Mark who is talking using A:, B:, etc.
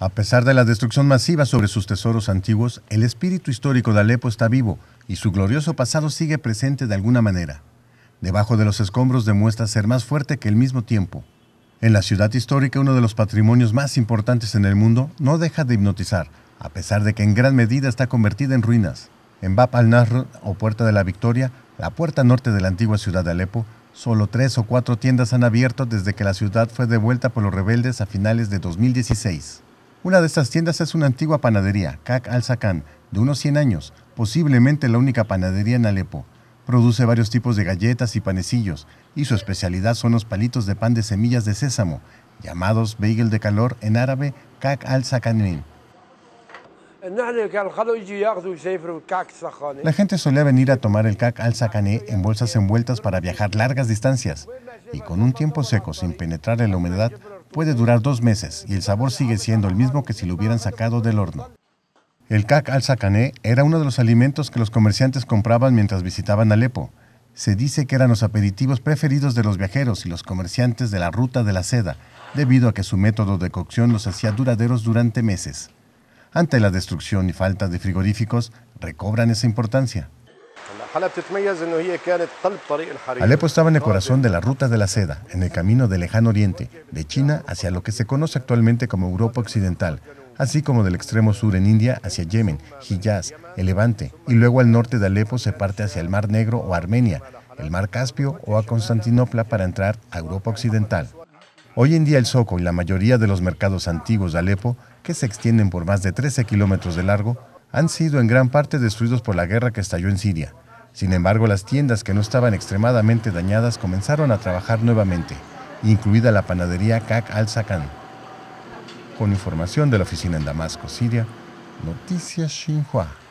A: A pesar de la destrucción masiva sobre sus tesoros antiguos, el espíritu histórico de Alepo está vivo y su glorioso pasado sigue presente de alguna manera. Debajo de los escombros demuestra ser más fuerte que el mismo tiempo. En la ciudad histórica, uno de los patrimonios más importantes en el mundo, no deja de hipnotizar, a pesar de que en gran medida está convertida en ruinas. En Bab al-Nahr, o Puerta de la Victoria, la puerta norte de la antigua ciudad de Alepo, solo tres o cuatro tiendas han abierto desde que la ciudad fue devuelta por los rebeldes a finales de 2016. Una de estas tiendas es una antigua panadería, Kak al-Sakan, de unos 100 años, posiblemente la única panadería en Alepo. Produce varios tipos de galletas y panecillos, y su especialidad son los palitos de pan de semillas de sésamo, llamados bagel de calor en árabe Kak al-Sakanin. La gente solía venir a tomar el kak al sakané en bolsas envueltas para viajar largas distancias y con un tiempo seco sin penetrar en la humedad puede durar dos meses y el sabor sigue siendo el mismo que si lo hubieran sacado del horno. El cac al sacané era uno de los alimentos que los comerciantes compraban mientras visitaban Alepo. Se dice que eran los aperitivos preferidos de los viajeros y los comerciantes de la ruta de la seda, debido a que su método de cocción los hacía duraderos durante meses. Ante la destrucción y falta de frigoríficos, recobran esa importancia. Alepo estaba en el corazón de la ruta de la seda, en el camino del lejano oriente, de China hacia lo que se conoce actualmente como Europa Occidental, así como del extremo sur en India hacia Yemen, Hijaz, el Levante, y luego al norte de Alepo se parte hacia el Mar Negro o Armenia, el Mar Caspio o a Constantinopla para entrar a Europa Occidental. Hoy en día el Zoco y la mayoría de los mercados antiguos de Alepo, que se extienden por más de 13 kilómetros de largo, han sido en gran parte destruidos por la guerra que estalló en Siria. Sin embargo, las tiendas que no estaban extremadamente dañadas comenzaron a trabajar nuevamente, incluida la panadería Kak al-Sakan. Con información de la oficina en Damasco, Siria, Noticias Xinhua.